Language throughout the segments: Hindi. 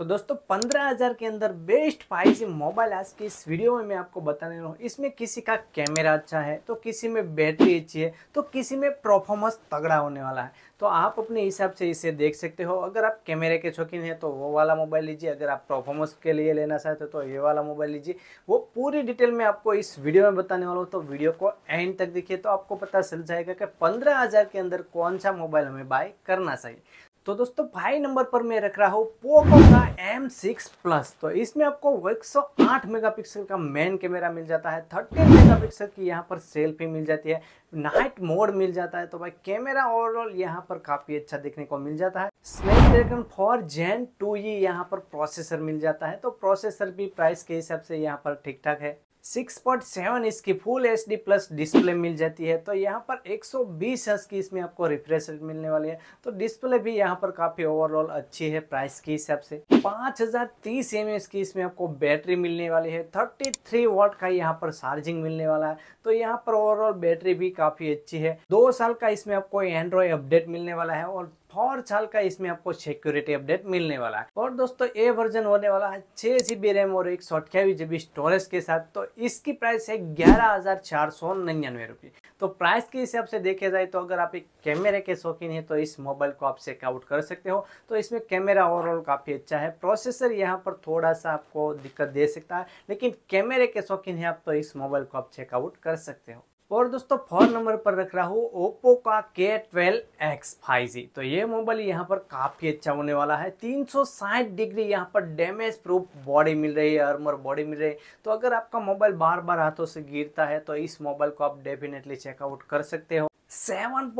तो दोस्तों पंद्रह हज़ार के अंदर बेस्ट फाइव जी मोबाइल आज की इस वीडियो में मैं आपको बताने रहा हूँ इसमें किसी का कैमरा अच्छा है तो किसी में बैटरी अच्छी है तो किसी में परफॉर्मेंस तगड़ा होने वाला है तो आप अपने हिसाब से इसे देख सकते हो अगर आप कैमरे के शौकीन हैं तो वो वाला मोबाइल लीजिए अगर आप परफॉर्मेंस के लिए लेना चाहते हो तो ये वाला मोबाइल लीजिए वो पूरी डिटेल में आपको इस वीडियो में बताने वाला हूँ तो वीडियो को एंड तक देखिए तो आपको पता चल जाएगा कि पंद्रह के अंदर कौन सा मोबाइल हमें बाय करना चाहिए तो दोस्तों भाई नंबर पर मैं रख रहा हूँ पोको का M6 प्लस तो इसमें आपको 108 मेगापिक्सल का मेन कैमरा मिल जाता है 13 मेगापिक्सल की यहाँ पर सेल्फी मिल जाती है नाइट मोड मिल जाता है तो भाई कैमरा ओवरऑल यहाँ पर काफ़ी अच्छा देखने को मिल जाता है dragon four gen two E यहाँ पर प्रोसेसर मिल जाता है तो प्रोसेसर भी प्राइस के हिसाब से यहाँ पर ठीक ठाक है 6.7 इसकी full H D plus display मिल जाती है तो यहाँ पर 120 हज की इसमें आपको रिफ्रेश रेट मिलने वाली है तो डिस्प्ले भी यहाँ पर काफ़ी ओवरऑल अच्छी है प्राइस के हिसाब से 5030 हज़ार की इसमें आपको बैटरी मिलने वाली है 33 वॉट का यहाँ पर चार्जिंग मिलने वाला है तो यहाँ पर ओवरऑल बैटरी भी काफ़ी अच्छी है दो साल का इसमें आपको एंड्रॉय अपडेट मिलने वाला है और फोर साल का इसमें आपको सिक्योरिटी अपडेट मिलने वाला है और दोस्तों ये वर्जन होने वाला है छह जीबी रैम और एक सौ अट्ठाईस जीबी स्टोरेज के साथ तो इसकी प्राइस है ग्यारह हजार चार सौ निन्यानवे रुपये तो प्राइस के हिसाब से देखा जाए तो अगर आप एक कैमरे के शौकीन है तो इस मोबाइल को आप चेकआउट कर सकते हो तो इसमें कैमरा ओवरऑल काफ़ी अच्छा है प्रोसेसर यहाँ पर थोड़ा सा आपको दिक्कत दे सकता है लेकिन कैमरे के शौकीन है आप तो इस मोबाइल को आप चेकआउट कर सकते हो और दोस्तों फोन नंबर पर रख रहा हूँ ओप्पो का के ट्वेल्व एक्स फाइव जी तो ये मोबाइल यहाँ पर काफ़ी अच्छा होने वाला है 360 डिग्री यहाँ पर डैमेज प्रूफ बॉडी मिल रही है अर्मर बॉडी मिल रही है तो अगर आपका मोबाइल बार बार हाथों से गिरता है तो इस मोबाइल को आप डेफिनेटली चेकआउट कर सकते हो 7.68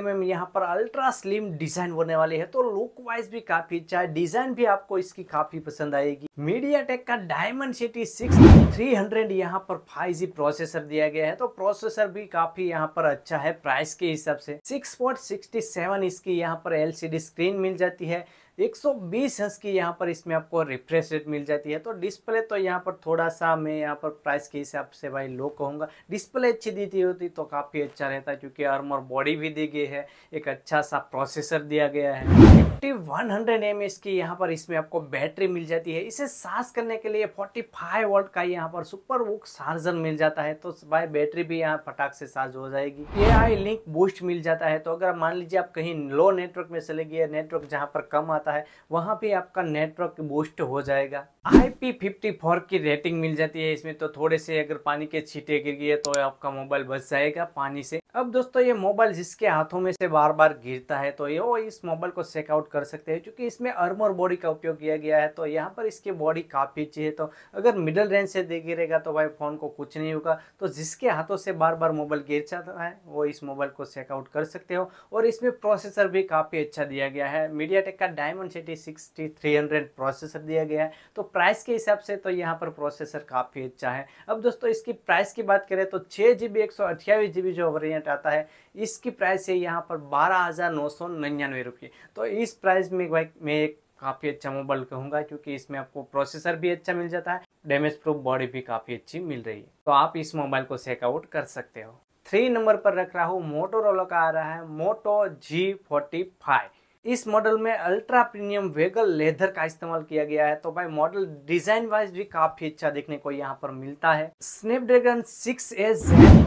mm यहाँ पर अल्ट्रा स्लिम डिजाइन होने वाली है तो लुक वाइज भी काफी अच्छा है डिजाइन भी आपको इसकी काफी पसंद आएगी मीडिया टेक का diamond Dimensity six three hundred यहाँ पर 5G प्रोसेसर दिया गया है तो प्रोसेसर भी काफी यहाँ पर अच्छा है प्राइस के हिसाब से 6.67 इसकी यहाँ पर एलसीडी स्क्रीन मिल जाती है 120 हंस की यहाँ पर इसमें आपको रिफ्रेश रेट मिल जाती है तो डिस्प्ले तो यहाँ पर थोड़ा सा मैं यहाँ पर प्राइस के हिसाब से भाई लो कहूँगा डिस्प्ले अच्छी दी थी होती तो काफ़ी अच्छा रहता क्योंकि आर्मर बॉडी भी दी गई है एक अच्छा सा प्रोसेसर दिया गया है फिफ्टी वन हंड्रेड एम की यहाँ पर इसमें आपको बैटरी मिल जाती है इसे सास करने के लिए फोर्टी फाइव वोल्ट का यहाँ पर सुपर वुक चार्जर मिल जाता है तो भाई बैटरी भी यहाँ फटाक से चार्ज हो जाएगी ए आई लिंक बूस्ट मिल जाता है तो अगर मान लीजिए आप कहीं लो नेटवर्क में चले गए नेटवर्क जहाँ पर कम आता है वहाँ पे आपका नेटवर्क बूस्ट हो जाएगा फोर की रेटिंग मिल जाती है इसमें तो थोड़े से अगर पानी के छीटे गिर गए तो आपका मोबाइल बच जाएगा पानी से अब दोस्तों ये मोबाइल जिसके हाथों में से बार बार गिरता है तो ये वो इस मोबाइल को चेकआउट कर सकते हैं क्योंकि इसमें अर्मोर बॉडी का उपयोग किया गया है तो यहाँ पर इसकी बॉडी काफ़ी अच्छी है तो अगर मिडल रेंज से दे गिरेगा तो भाई फ़ोन को कुछ नहीं होगा तो जिसके हाथों से बार बार मोबाइल गिर जाता है वो इस मोबाइल को चेकआउट कर सकते हो और इसमें प्रोसेसर भी काफ़ी अच्छा दिया गया है मीडिया का डायमंड सिटी सिक्सटी प्रोसेसर दिया गया है तो प्राइस के हिसाब से तो यहाँ पर प्रोसेसर काफ़ी अच्छा है अब दोस्तों इसकी प्राइस की बात करें तो छः जी बी एक सौ अट्ठाईस जी बी जो वेरियंट आता है इसकी प्राइस है यहाँ पर बारह हज़ार नौ सौ निन्यानवे रुपये तो इस प्राइस में भाई मैं एक काफ़ी अच्छा मोबाइल कहूँगा क्योंकि इसमें आपको प्रोसेसर भी अच्छा मिल जाता है डैमेज प्रूफ बॉडी भी काफ़ी अच्छी मिल रही है तो आप इस मोबाइल को चेकआउट कर सकते हो थ्री नंबर पर रख रहा हूँ मोटोरोला का आ रहा है मोटो जी फोर्टी फाइव इस मॉडल में अल्ट्रा प्रीमियम वेगल लेदर का इस्तेमाल किया गया है तो भाई मॉडल डिजाइन वाइज भी काफी अच्छा देखने को यहाँ पर मिलता है Snapdragon six S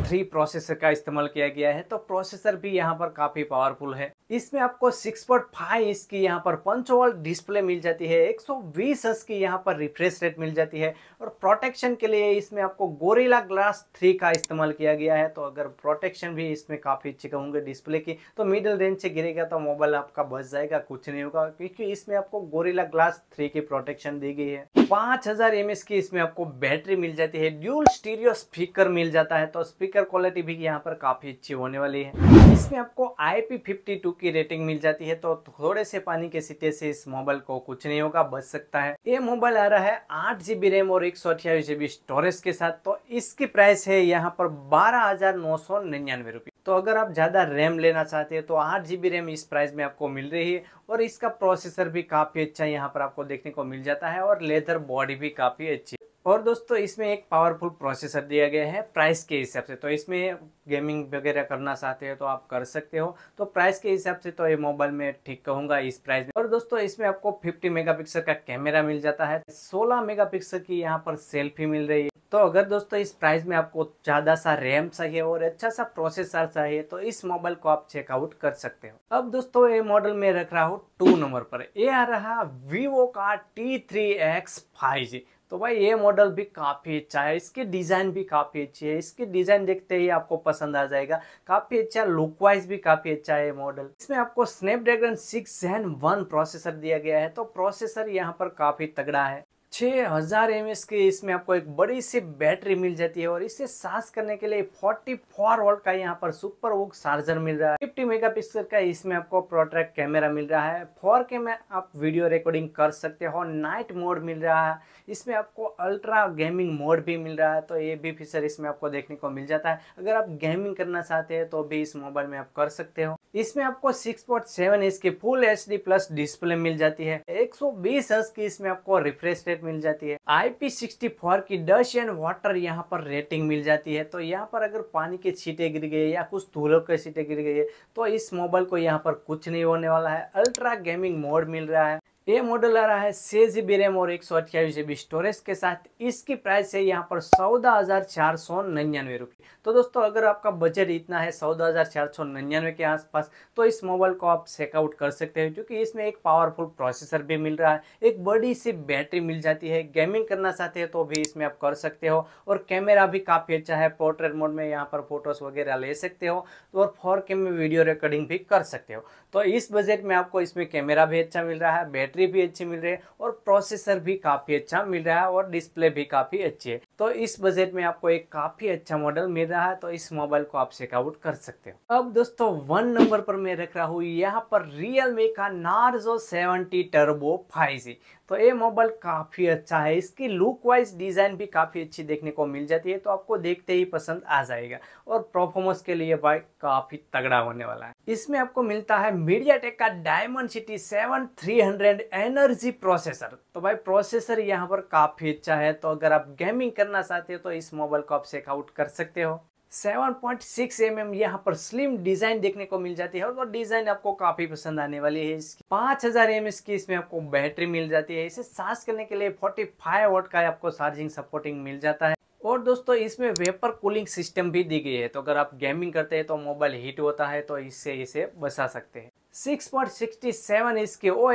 three processor का इस्तेमाल किया गया है तो प्रोसेसर भी यहाँ पर काफी पावरफुल है इसमें आपको 6.5 इंच की यहाँ पर पंचोवल डिस्प्ले मिल जाती है एक सौ की यहाँ पर रिफ्रेश रेट मिल जाती है और प्रोटेक्शन के लिए इसमें आपको गोरेला ग्लास थ्री का इस्तेमाल किया गया है तो अगर प्रोटेक्शन भी इसमें काफी अच्छी कहूंगे डिस्प्ले की तो मिडिल रेंज से गिरेगा तो मोबाइल आपका फंस जाएगा कुछ नहीं होगा क्योंकि इसमें आपको गोरिला ग्लास थ्री की प्रोटेक्शन दी गई है पांच हजार एम की इसमें आपको बैटरी मिल जाती है ड्यूल स्टीरियो स्पीकर मिल जाता है तो स्पीकर क्वालिटी भी यहाँ पर काफी अच्छी होने वाली है इसमें आपको आई की रेटिंग मिल जाती है तो थोड़े से पानी के सीटे से इस मोबाइल को कुछ नहीं होगा बच सकता है ये मोबाइल आ रहा है आठ जीबी रैम और एक सौ जीबी स्टोरेज के साथ तो इसकी प्राइस है यहाँ पर बारह हजार नौ सौ निन्यानवे रुपये तो अगर आप ज़्यादा रैम लेना चाहते हैं तो आठ जी रैम इस प्राइस में आपको मिल रही है और इसका प्रोसेसर भी काफ़ी अच्छा यहाँ पर आपको देखने को मिल जाता है और लेदर बॉडी भी काफ़ी अच्छी और दोस्तों इसमें एक पावरफुल प्रोसेसर दिया गया है प्राइस के हिसाब से तो इसमें गेमिंग वगैरह करना चाहते हो तो आप कर सकते हो तो प्राइस के हिसाब से तो ये मोबाइल में ठीक कहूँगा इस प्राइस में और दोस्तों इसमें आपको 50 मेगापिक्सल का कैमरा मिल जाता है 16 मेगापिक्सल की यहाँ पर सेल्फी मिल रही है तो अगर दोस्तों इस प्राइस में आपको ज़्यादा सा रैम चाहिए और अच्छा सा प्रोसेसर चाहिए तो इस मोबाइल को आप चेकआउट कर सकते हो अब दोस्तों ये मॉडल मैं रख रहा हूँ टू नंबर पर ये आ रहा वीवो का T three X five G तो भाई ये मॉडल भी काफ़ी अच्छा है इसकी डिज़ाइन भी काफ़ी अच्छी है इसकी डिज़ाइन देखते ही आपको पसंद आ जाएगा काफ़ी अच्छा लुक वाइज भी काफ़ी अच्छा है मॉडल इसमें आपको Snapdragon six gen one processor दिया गया है तो प्रोसेसर यहाँ पर काफ़ी तगड़ा है 6000 हज़ार एम की इसमें आपको एक बड़ी सी बैटरी मिल जाती है और इसे सास करने के लिए फोर्टी फोर वोल्ट का यहाँ पर सुपर वो चार्जर मिल रहा है 50 मेगापिक्सल का इसमें आपको प्रोट्रैक कैमरा मिल रहा है 4K में आप वीडियो रिकॉर्डिंग कर सकते हो नाइट मोड मिल रहा है इसमें आपको अल्ट्रा गेमिंग मोड भी मिल रहा है तो ये भी फीचर इसमें आपको देखने को मिल जाता है अगर आप गेमिंग करना चाहते हैं तो भी इस मोबाइल में आप कर सकते हो इसमें आपको 6.7 पॉइंट की फुल एच प्लस डिस्प्ले मिल जाती है 120 सौ की इसमें आपको रिफ्रेश रेट मिल जाती है फोर की डस्ट एंड वाटर यहाँ पर रेटिंग मिल जाती है तो यहाँ पर अगर पानी के छीटे गिर गए या कुछ धूलों के छीटे गिर गए तो इस मोबाइल को यहाँ पर कुछ नहीं होने वाला है अल्ट्रा गेमिंग मोड मिल रहा है ये मॉडल आ रहा है छः जी बी रैम और एक सौ अट्ठाईस जी बी स्टोरेज के साथ इसकी प्राइस है यहाँ पर चौदह हज़ार चार सौ निन्यानवे रुपये तो दोस्तों अगर आपका बजट इतना है चौदह हज़ार चार सौ निन्यानवे के आसपास तो इस मोबाइल को आप चेकआउट कर सकते हैं क्योंकि इसमें एक पावरफुल प्रोसेसर भी मिल रहा है एक बड़ी सी बैटरी मिल जाती है गेमिंग करना चाहते हैं तो भी इसमें आप कर सकते हो और कैमरा भी काफ़ी अच्छा है पोर्ट्रेट मोड में यहाँ पर फोटोज़ वगैरह ले सकते हो और फोर में वीडियो रिकॉर्डिंग भी कर सकते हो तो इस बजट में आपको इसमें कैमरा भी अच्छा मिल रहा है बैटरी बैटरी भी अच्छी मिल रही है और प्रोसेसर भी काफ़ी अच्छा मिल रहा है और डिस्प्ले भी काफ़ी अच्छी है तो इस बजट में आपको एक काफ़ी अच्छा मॉडल मिल रहा है तो इस मोबाइल को आप चेकआउट कर सकते हो अब दोस्तों वन नंबर पर मैं रख रहा हूँ यहाँ पर रियल मी का नार्जो 70 टर्बो 5G तो ये मोबाइल काफ़ी अच्छा है इसकी लुक वाइज डिज़ाइन भी काफ़ी अच्छी देखने को मिल जाती है तो आपको देखते ही पसंद आ जाएगा और परफॉर्मेंस के लिए भाई काफ़ी तगड़ा होने वाला है इसमें आपको मिलता है मीडिया टेक का डायमंड सिटी सेवन थ्री हंड्रेड एनर्जी प्रोसेसर तो भाई प्रोसेसर यहाँ पर काफ़ी अच्छा है तो अगर आप गेमिंग कर करना चाहते हो तो इस मोबाइल को आप चेकआउट कर सकते हो 7.6 पॉइंट सिक्स यहाँ पर स्लिम डिजाइन देखने को मिल जाती है और डिजाइन आपको काफी पसंद आने वाली है इसकी 5000 हजार एम एच की इसमें आपको बैटरी मिल जाती है इसे चार्ज करने के लिए 45 फाइव वोट का आपको चार्जिंग सपोर्टिंग मिल जाता है और दोस्तों इसमें वेपर कूलिंग सिस्टम भी दी गई है तो अगर आप गेमिंग करते हैं तो मोबाइल हीट होता है तो इससे इसे बचा सकते हैं 6.67 इंच की ओ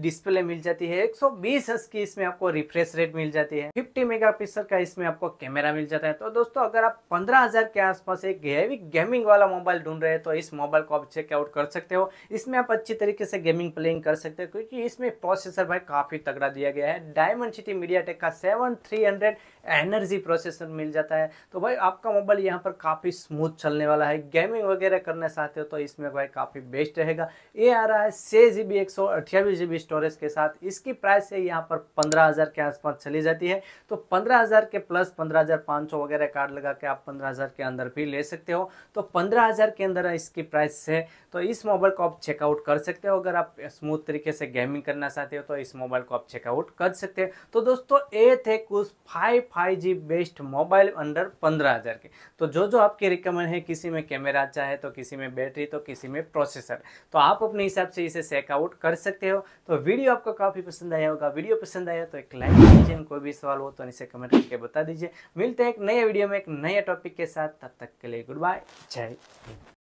डिस्प्ले मिल जाती है 120 हज की इसमें आपको रिफ्रेश रेट मिल जाती है 50 मेगापिक्सल का इसमें आपको कैमरा मिल जाता है तो दोस्तों अगर आप 15000 के आसपास एक हैवी गेमिंग वाला मोबाइल ढूंढ रहे हैं तो इस मोबाइल को आप चेकआउट कर सकते हो इसमें आप अच्छी तरीके से गेमिंग प्लेइंग कर सकते हो क्योंकि इसमें प्रोसेसर भाई काफ़ी तगड़ा दिया गया है डायमंड सिटी मीडिया टेक का सेवन एनर्जी प्रोसेसर मिल जाता है तो भाई आपका मोबाइल यहाँ पर काफ़ी स्मूथ चलने वाला है गेमिंग वगैरह करना चाहते हो तो इसमें भाई काफ़ी बेस्ट रहेगा ये आ रहा है छः जी बी एक सौ अट्ठावी जी बी स्टोरेज के साथ इसकी प्राइस है यहाँ पर पंद्रह हज़ार के आसपास चली जाती है तो पंद्रह हज़ार के प्लस पंद्रह हज़ार पाँच सौ वगैरह कार्ड लगा के आप पंद्रह हज़ार के अंदर भी ले सकते हो तो पंद्रह हज़ार के अंदर इसकी प्राइस है तो इस मोबाइल को आप चेकआउट कर सकते हो अगर आप स्मूथ तरीके से गेमिंग करना चाहते हो तो इस मोबाइल को आप चेकआउट कर सकते हो तो दोस्तों ये थे कुछ five five G best mobile under पंद्रह हज़ार के तो जो जो आपके रिकमेंड है किसी में कैमरा अच्छा है तो किसी में बैटरी तो किसी में प्रोसेसर तो आप अपने हिसाब से इसे चेकआउट कर सकते हो तो वीडियो आपको काफ़ी पसंद आया होगा वीडियो पसंद आया तो एक लाइक दीजिए कोई भी सवाल हो तो इसे कमेंट करके बता दीजिए मिलते हैं एक नए वीडियो में एक नए टॉपिक के साथ तब तक के लिए गुड बाय जय हिंद